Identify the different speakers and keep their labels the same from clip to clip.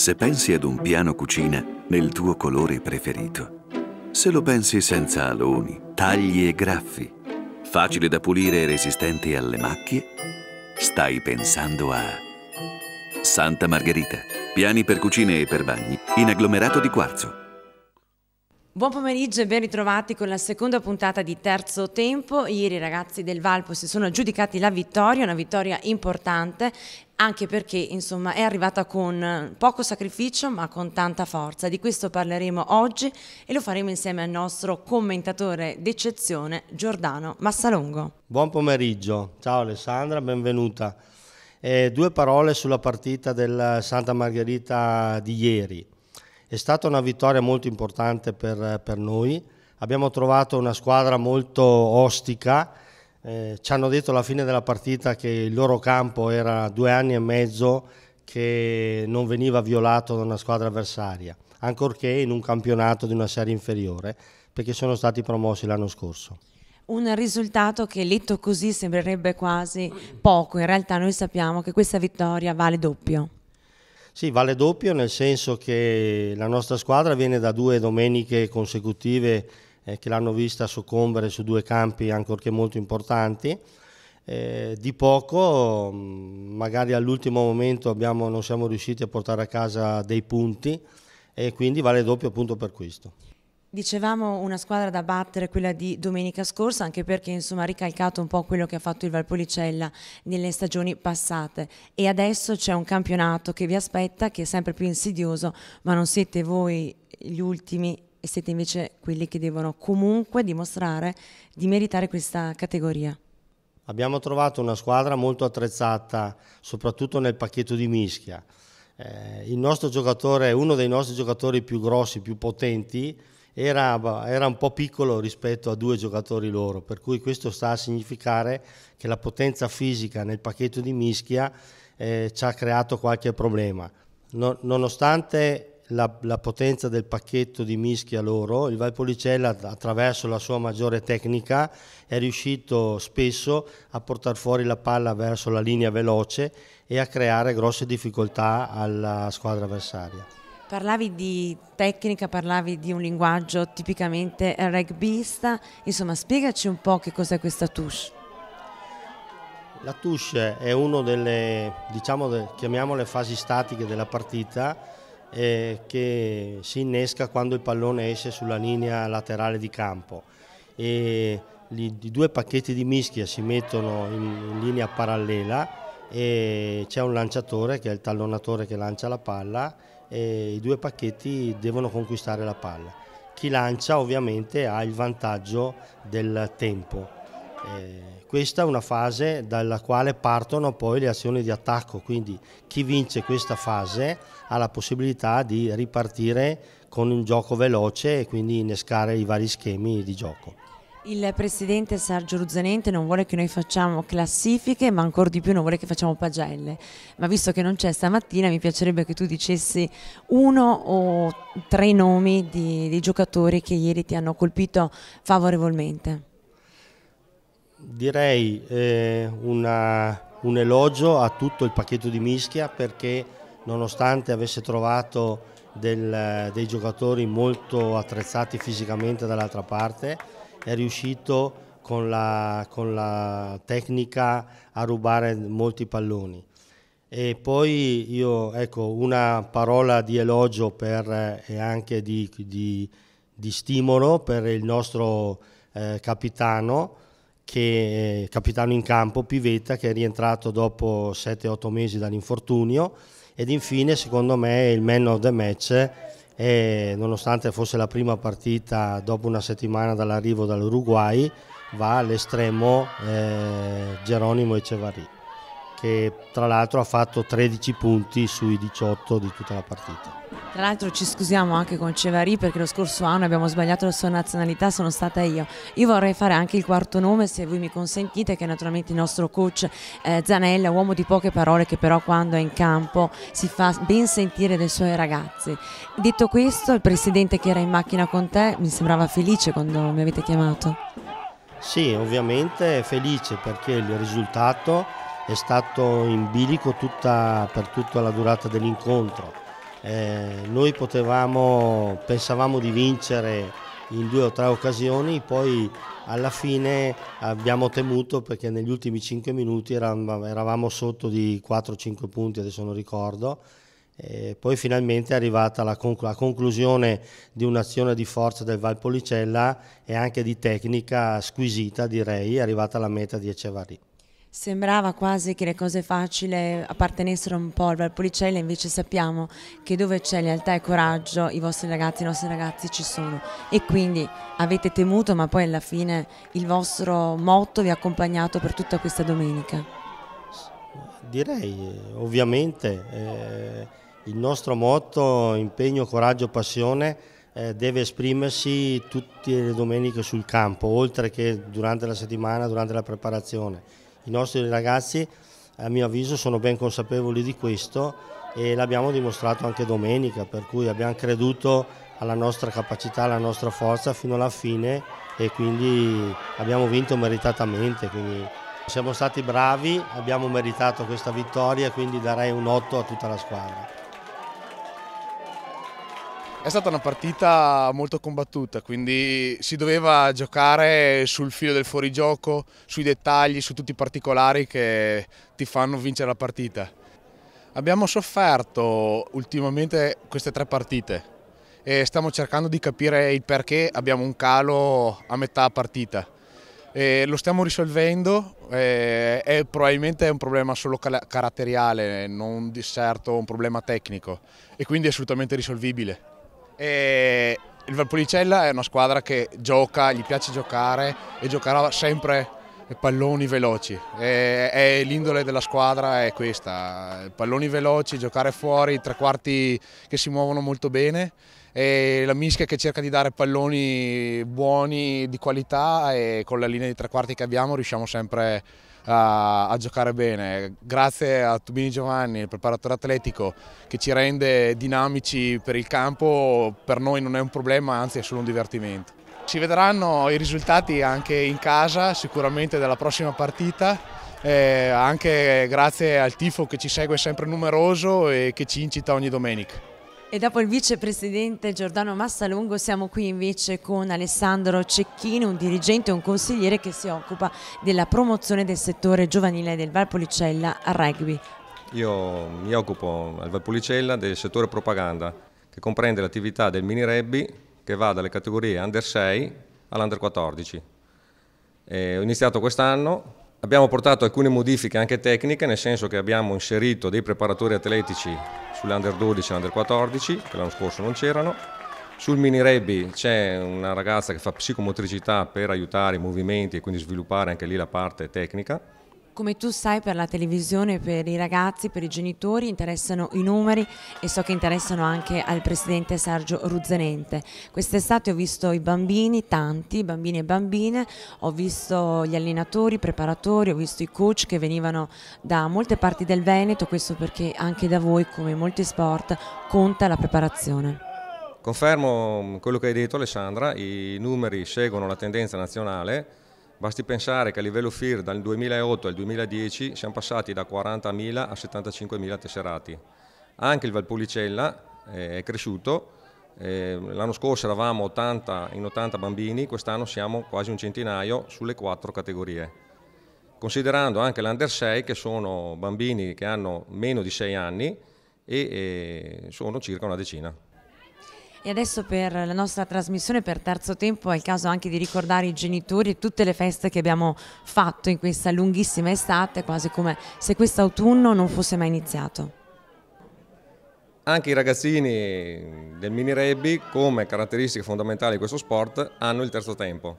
Speaker 1: se pensi ad un piano cucina nel tuo colore preferito. Se lo pensi senza aloni, tagli e graffi, facile da pulire e resistente alle macchie, stai pensando a Santa Margherita. Piani per cucine e per bagni in agglomerato di quarzo.
Speaker 2: Buon pomeriggio e ben ritrovati con la seconda puntata di Terzo Tempo. Ieri i ragazzi del Valpo si sono aggiudicati la vittoria, una vittoria importante anche perché insomma, è arrivata con poco sacrificio ma con tanta forza. Di questo parleremo oggi e lo faremo insieme al nostro commentatore d'eccezione Giordano Massalongo.
Speaker 3: Buon pomeriggio, ciao Alessandra, benvenuta. Eh, due parole sulla partita del Santa Margherita di ieri. È stata una vittoria molto importante per, per noi, abbiamo trovato una squadra molto ostica, eh, ci hanno detto alla fine della partita che il loro campo era due anni e mezzo che non veniva violato da una squadra avversaria, ancorché in un campionato di una serie inferiore, perché sono stati promossi l'anno scorso
Speaker 2: un risultato che letto così sembrerebbe quasi poco, in realtà noi sappiamo che questa vittoria vale doppio.
Speaker 3: Sì, vale doppio nel senso che la nostra squadra viene da due domeniche consecutive eh, che l'hanno vista soccombere su due campi ancorché molto importanti. Eh, di poco, mm, magari all'ultimo momento abbiamo, non siamo riusciti a portare a casa dei punti e quindi vale doppio appunto per questo.
Speaker 2: Dicevamo una squadra da battere, quella di domenica scorsa, anche perché insomma, ha ricalcato un po' quello che ha fatto il Valpolicella nelle stagioni passate e adesso c'è un campionato che vi aspetta che è sempre più insidioso, ma non siete voi gli ultimi e siete invece quelli che devono comunque dimostrare di meritare questa categoria.
Speaker 3: Abbiamo trovato una squadra molto attrezzata, soprattutto nel pacchetto di mischia. Eh, uno dei nostri giocatori più grossi, più potenti, era, era, un po' piccolo rispetto a due giocatori loro, per cui questo sta a significare che la potenza fisica nel pacchetto di mischia eh, ci ha creato qualche problema. No, nonostante la, la, potenza del pacchetto di mischia loro, il Valpolicella attraverso la sua maggiore tecnica è riuscito spesso a portare fuori la palla verso la linea veloce e a creare grosse difficoltà alla squadra avversaria.
Speaker 2: Parlavi di tecnica, parlavi di un linguaggio tipicamente rugbyista, insomma spiegaci un po' che cos'è questa touche.
Speaker 3: La touche è una delle, diciamo, chiamiamole fasi statiche della partita eh, che si innesca quando il pallone esce sulla linea laterale di campo. E gli, I due pacchetti di mischia si mettono in, in linea parallela e c'è un lanciatore che è il tallonatore che lancia la palla e i due pacchetti devono conquistare la palla. Chi lancia ovviamente ha il vantaggio del tempo. Eh, questa è una fase dalla quale partono poi le azioni di attacco, quindi chi vince questa fase ha la possibilità di ripartire con un gioco veloce e quindi innescare i vari schemi di gioco.
Speaker 2: Il presidente Sergio Ruzzanente non vuole che noi facciamo classifiche, ma ancora di più non vuole che facciamo pagelle. Ma visto che non c'è stamattina, mi piacerebbe che tu dicessi uno o tre nomi di, di giocatori che ieri ti hanno colpito favorevolmente.
Speaker 3: Direi eh, una, un elogio a tutto il pacchetto di Mischia perché nonostante avesse trovato del, dei giocatori molto attrezzati fisicamente dall'altra parte, è riuscito con la, con la tecnica a rubare molti palloni. E poi io, ecco, una parola di elogio per, eh, e anche di, di, di, stimolo per il nostro eh, capitano, che, eh, capitano in campo, Pivetta, che è rientrato dopo 7-8 mesi dall'infortunio. Ed infine, secondo me, il man of the match e nonostante fosse la prima partita dopo una settimana dall'arrivo dall'Uruguay va all'estremo eh, Geronimo Echevarri che tra l'altro ha fatto 13 punti sui 18 di tutta la partita.
Speaker 2: Tra l'altro ci scusiamo anche con Cevari perché lo scorso anno abbiamo sbagliato la sua nazionalità, sono stata io. Io vorrei fare anche il quarto nome se voi mi consentite, che è naturalmente il nostro coach eh, Zanella, uomo di poche parole che però quando è in campo si fa ben sentire dai suoi ragazzi. Detto questo, il presidente che era in macchina con te mi sembrava felice quando mi avete chiamato.
Speaker 3: Sì, ovviamente felice perché il risultato è stato in bilico tutta, per tutta la durata dell'incontro. Eh, noi potevamo, pensavamo di vincere in due o tre occasioni, poi alla fine abbiamo temuto perché negli ultimi cinque minuti eravamo, sotto di 4-5 punti, adesso non ricordo, e poi finalmente è arrivata la, conc la conclusione di un'azione di forza del Valpolicella e anche di tecnica squisita direi, è arrivata la meta di Ecevarri.
Speaker 2: Sembrava quasi che le cose facili appartenessero un po' al Valpolicella, invece sappiamo che dove c'è lealtà e coraggio i vostri ragazzi e i nostri ragazzi ci sono e quindi avete temuto ma poi alla fine il vostro motto vi ha accompagnato per tutta questa domenica. Direi
Speaker 3: ovviamente eh, il nostro motto impegno, coraggio, passione eh, deve esprimersi tutte le domeniche sul campo oltre che durante la settimana, durante la preparazione i nostri ragazzi, a mio avviso, sono ben consapevoli di questo e l'abbiamo dimostrato anche domenica, per cui abbiamo creduto alla nostra capacità, alla nostra forza fino alla fine e quindi abbiamo vinto meritatamente. Quindi siamo stati bravi, abbiamo meritato questa vittoria, quindi darei un 8 a tutta la squadra.
Speaker 4: È stata una partita molto combattuta, quindi si doveva giocare sul filo del fuorigioco, sui dettagli, su tutti i particolari che ti fanno vincere la partita. Abbiamo sofferto ultimamente queste tre partite e stiamo cercando di capire il perché abbiamo un calo a metà partita. E lo stiamo risolvendo, e è probabilmente è un problema solo caratteriale, non di certo un problema tecnico e quindi è assolutamente risolvibile. E il Valpolicella è una squadra che gioca, gli piace giocare e giocherà sempre palloni veloci, e, l'indole della squadra è questa, palloni veloci, giocare fuori, tre quarti che si muovono molto bene e la mischia che cerca di dare palloni buoni, di qualità e con la linea di tre quarti che abbiamo riusciamo sempre a a, a giocare bene. Grazie a Tubini Giovanni, il preparatore atletico, che ci rende dinamici per il campo, per noi non è un problema, anzi è solo un divertimento. Ci vedranno i risultati anche in casa, sicuramente della prossima partita. Eh, anche grazie al tifo che ci segue sempre numeroso e che ci incita ogni domenica.
Speaker 2: E dopo il vicepresidente Giordano Massalungo siamo qui invece con Alessandro Cecchini, un dirigente e un consigliere che si occupa della promozione del settore giovanile del Valpolicella a rugby.
Speaker 1: Io mi occupo al Valpolicella del settore propaganda che comprende l'attività del mini rugby che va dalle categorie under 6 all'under 14. E ho iniziato quest'anno Abbiamo portato alcune modifiche anche tecniche, nel senso che abbiamo inserito dei preparatori atletici sull'Under 12 e under 14, che l'anno scorso non c'erano. Sul mini rugby c'è una ragazza che fa psicomotricità per aiutare i movimenti e quindi sviluppare anche lì la parte tecnica.
Speaker 2: Come tu sai per la televisione, per i ragazzi, per i genitori interessano i numeri e so che interessano anche al presidente Sergio Ruzzanente. Quest'estate ho visto i bambini, tanti, bambini e bambine, ho visto gli allenatori, i preparatori, ho visto i coach che venivano da molte parti del Veneto, questo perché anche da voi come in molti sport conta la preparazione.
Speaker 1: Confermo quello che hai detto Alessandra, i numeri seguono la tendenza nazionale Basti pensare che a livello FIR dal 2008 al 2010 siamo passati da 40.000 a 75.000 tesserati. Anche il Valpolicella eh, è cresciuto, eh, l'anno scorso eravamo 80, in 80 bambini, quest'anno siamo quasi un centinaio sulle quattro categorie. Considerando anche l'Under 6 che sono bambini che hanno meno di 6 anni e eh, sono circa una decina.
Speaker 2: E adesso per la nostra trasmissione per terzo tempo è il caso anche di ricordare i genitori e tutte le feste che abbiamo fatto in questa lunghissima estate, quasi come se quest'autunno non fosse mai iniziato.
Speaker 1: Anche i ragazzini del mini rugby, come caratteristica fondamentale di questo sport, hanno il terzo tempo.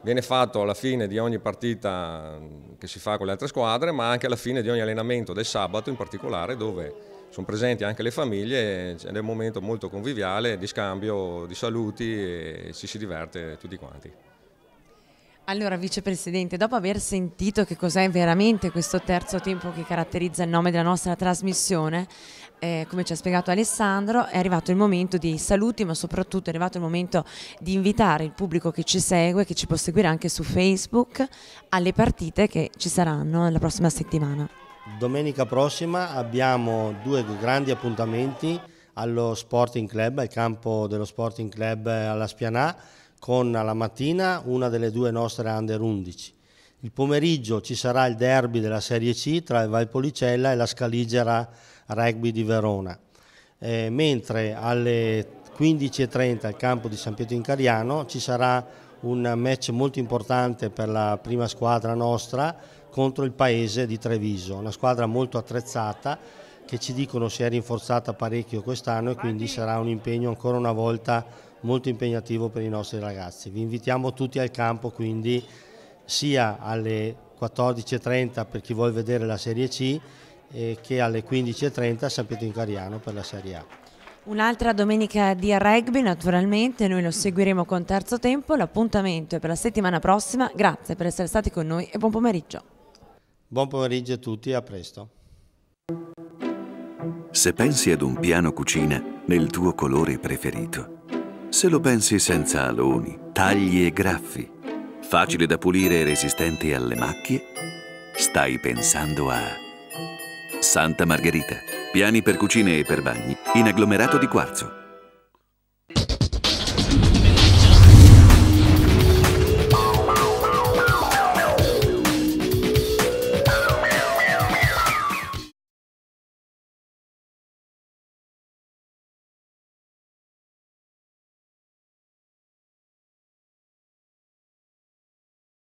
Speaker 1: Viene fatto alla fine di ogni partita che si fa con le altre squadre, ma anche alla fine di ogni allenamento del sabato in particolare, dove sono presenti anche le famiglie ed è un momento molto conviviale di scambio di saluti e ci si diverte tutti quanti.
Speaker 2: Allora, vicepresidente, dopo aver sentito che cos'è veramente questo terzo tempo che caratterizza il nome della nostra trasmissione, eh, come ci ha spiegato Alessandro, è arrivato il momento di saluti, ma soprattutto è arrivato il momento di invitare il pubblico che ci segue, che ci può seguire anche su Facebook, alle partite che ci saranno la prossima settimana.
Speaker 3: Domenica prossima abbiamo due grandi appuntamenti allo Sporting Club, al campo dello Sporting Club alla Spianà, con alla mattina una delle due nostre under 11. Il pomeriggio ci sarà il derby della Serie C tra il Valpolicella e la Scaligera Rugby di Verona, eh, mentre alle 15.30 al campo di San Pietro in Cariano ci sarà un match molto importante per la prima squadra nostra contro il paese di Treviso, una squadra molto attrezzata che ci dicono si è rinforzata parecchio quest'anno e quindi sarà un impegno ancora una volta molto impegnativo per i nostri ragazzi. Vi invitiamo tutti al campo quindi sia alle 14.30 per chi vuole vedere la Serie C eh, che alle 15.30 a San Pietro in Cariano per la Serie A.
Speaker 2: Un'altra domenica di rugby naturalmente, noi lo mm. seguiremo con terzo tempo, l'appuntamento è per la settimana prossima, grazie per essere stati con noi e buon pomeriggio.
Speaker 3: Buon pomeriggio a tutti e a presto.
Speaker 1: Se pensi ad un piano cucina nel tuo colore preferito, se lo pensi senza aloni, tagli e graffi, facile da pulire e resistente alle macchie, stai pensando a Santa Margherita, piani per cucine e per bagni in agglomerato di quarzo.